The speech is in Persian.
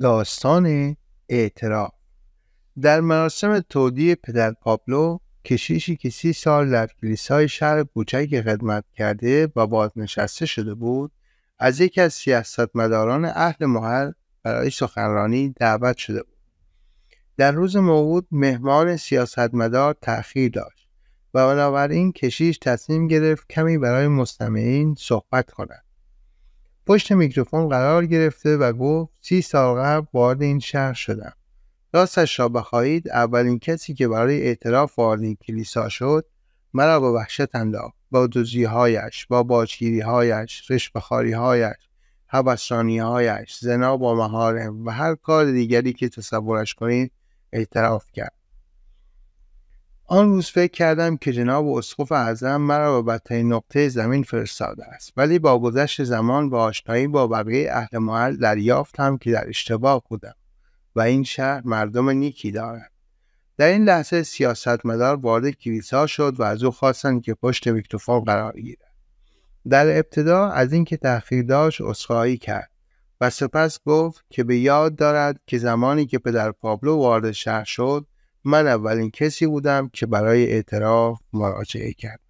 داستان اعتراف در مراسم تودی پدر پابلو کشیشی که سی سال در کلیسای شهر کوچکی خدمت کرده و بازنشسته شده بود از یکی از سیاستمداران اهل محل برای سخنرانی دعوت شده بود در روز موعود مهمان سیاستمدار تأخیر داشت و بنابراین کشیش تصمیم گرفت کمی برای مستمعین صحبت کند پشت میکروفون قرار گرفته و گفت سی سال قبل وارد این شهر شدم راستش را بخواهید اولین کسی که برای اعتراف وارد این کلیسا شد مرا به وحشت انداخت با دوزیهایش با باجگیریهایش رشبهخواریهایش هایش زنا با مهارم و هر کار دیگری که تصورش کنید اعتراف کرد آن روز فکر کردم که جناب اسقف اعظم مرا به بدترین نقطه زمین فرستاده است ولی با گذشت زمان و آشنایی با بقیه اهل محل دریافتم که در اشتباه بودم و این شهر مردم نیکی دارد در این لحظه سیاستمدار وارد کلیسا شد و از او خواستند که پشت میکروفون قرار گیرد در ابتدا از اینکه تأخیر داشت عذرخواهی کرد و سپس گفت که به یاد دارد که زمانی که پدر پابلو وارد شهر شد من اولین کسی بودم که برای اعتراف مراجعه کرد